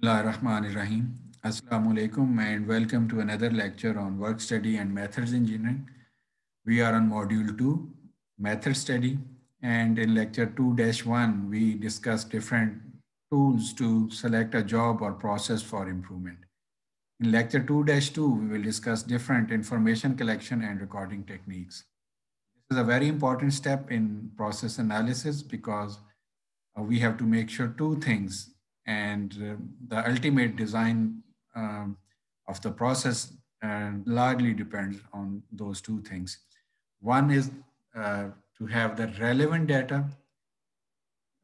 Bismillahirrahmanirrahim. Assalamu alaikum and welcome to another lecture on work study and methods engineering. We are on module two, method study. And in lecture 2-1, we discuss different tools to select a job or process for improvement. In lecture 2-2, we will discuss different information collection and recording techniques. This is a very important step in process analysis because uh, we have to make sure two things and uh, the ultimate design um, of the process uh, largely depends on those two things. One is uh, to have the relevant data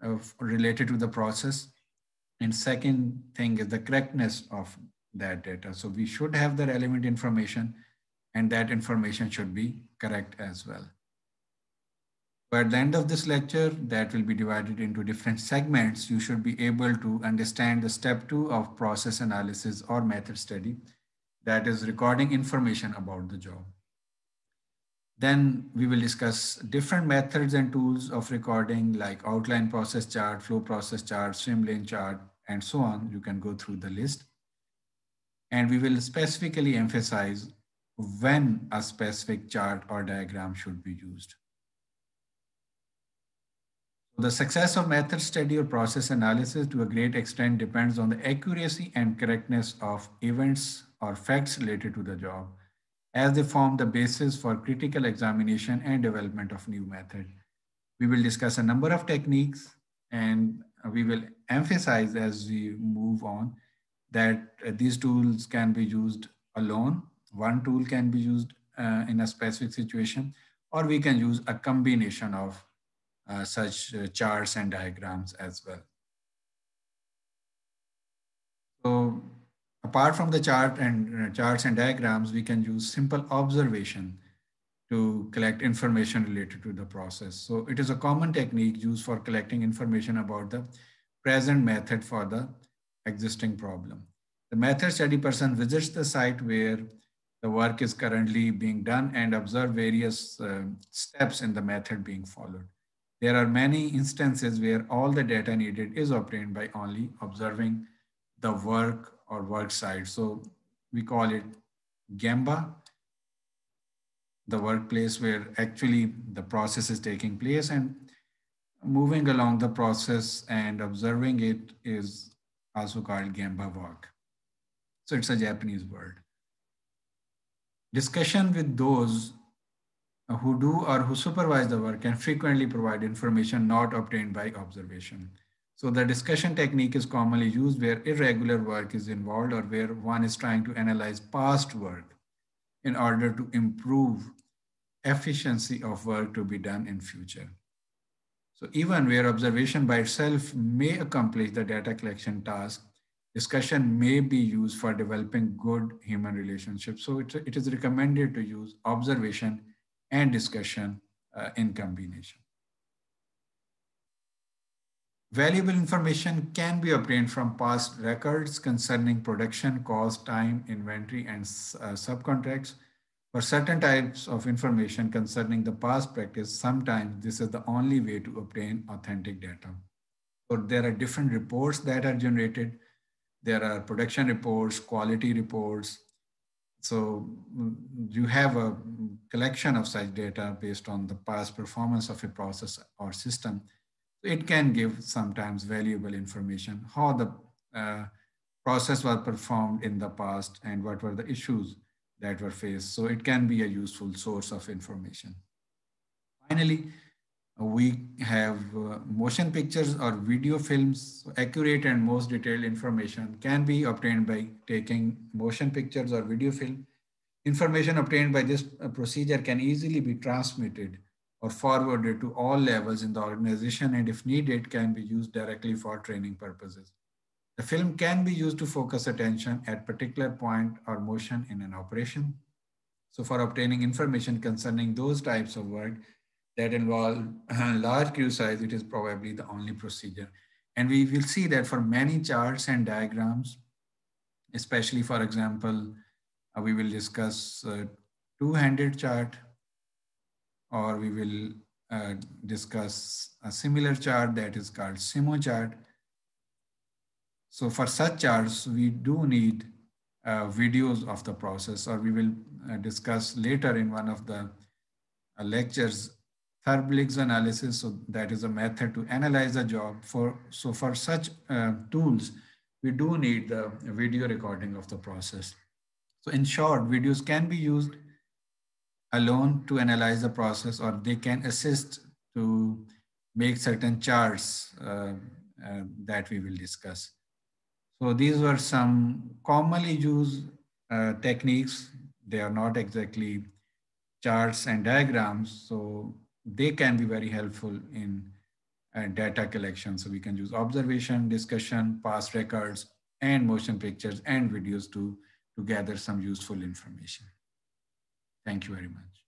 of, uh, related to the process. And second thing is the correctness of that data. So we should have the relevant information and that information should be correct as well. By at the end of this lecture, that will be divided into different segments. You should be able to understand the step two of process analysis or method study that is recording information about the job. Then we will discuss different methods and tools of recording like outline process chart, flow process chart, swim lane chart, and so on. You can go through the list. And we will specifically emphasize when a specific chart or diagram should be used. The success of method study or process analysis to a great extent depends on the accuracy and correctness of events or facts related to the job, as they form the basis for critical examination and development of new method. We will discuss a number of techniques and we will emphasize as we move on that uh, these tools can be used alone. One tool can be used uh, in a specific situation, or we can use a combination of uh, such uh, charts and diagrams as well. So apart from the chart and uh, charts and diagrams, we can use simple observation to collect information related to the process. So it is a common technique used for collecting information about the present method for the existing problem. The method study person visits the site where the work is currently being done and observe various uh, steps in the method being followed. There are many instances where all the data needed is obtained by only observing the work or work site. So we call it Gemba, the workplace where actually the process is taking place and moving along the process and observing it is also called Gemba walk. So it's a Japanese word. Discussion with those who do or who supervise the work can frequently provide information not obtained by observation. So the discussion technique is commonly used where irregular work is involved or where one is trying to analyze past work in order to improve efficiency of work to be done in future. So even where observation by itself may accomplish the data collection task, discussion may be used for developing good human relationships. So it, it is recommended to use observation and discussion uh, in combination. Valuable information can be obtained from past records concerning production, cost, time, inventory, and uh, subcontracts. For certain types of information concerning the past practice, sometimes this is the only way to obtain authentic data. But there are different reports that are generated. There are production reports, quality reports. So mm, you have a collection of such data based on the past performance of a process or system, it can give sometimes valuable information how the uh, process was performed in the past and what were the issues that were faced. So it can be a useful source of information. Finally, we have uh, motion pictures or video films. Accurate and most detailed information can be obtained by taking motion pictures or video film Information obtained by this uh, procedure can easily be transmitted or forwarded to all levels in the organization and if needed can be used directly for training purposes. The film can be used to focus attention at particular point or motion in an operation. So for obtaining information concerning those types of work that involve uh, large crew size, it is probably the only procedure. And we will see that for many charts and diagrams, especially for example, uh, we will discuss uh, two-handed chart or we will uh, discuss a similar chart that is called SIMO chart. So for such charts, we do need uh, videos of the process or we will uh, discuss later in one of the uh, lectures, Thurblick's analysis. So that is a method to analyze a job for. So for such tools, we do need the video recording of the process. So in short, videos can be used alone to analyze the process or they can assist to make certain charts uh, uh, that we will discuss. So these were some commonly used uh, techniques. They are not exactly charts and diagrams. So they can be very helpful in uh, data collection. So we can use observation, discussion, past records, and motion pictures and videos to to gather some useful information. Thank you very much.